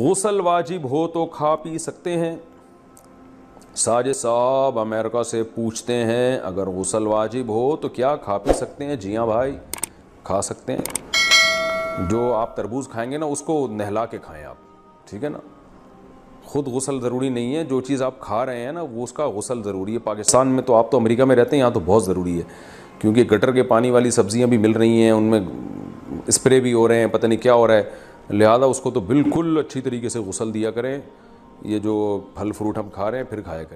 गसल वाजिब हो तो खा पी सकते हैं साजे साहब अमेरिका से पूछते हैं अगर गसल वाजिब हो तो क्या खा पी सकते हैं जी हाँ भाई खा सकते हैं जो आप तरबूज खाएंगे ना उसको नहला के खाएं आप ठीक है ना खुद गसल ज़रूरी नहीं है जो चीज़ आप खा रहे हैं ना वो उसका गसल ज़रूरी है पाकिस्तान में तो आप तो अमेरिका में रहते हैं यहाँ तो बहुत ज़रूरी है क्योंकि गटर के पानी वाली सब्ज़ियाँ भी मिल रही हैं उनमें स्प्रे भी हो रहे हैं पता नहीं क्या हो रहा है लिहाजा उसको तो बिल्कुल अच्छी तरीके से गसल दिया करें ये जो फल फ्रूट हम खा रहे हैं फिर खाया करें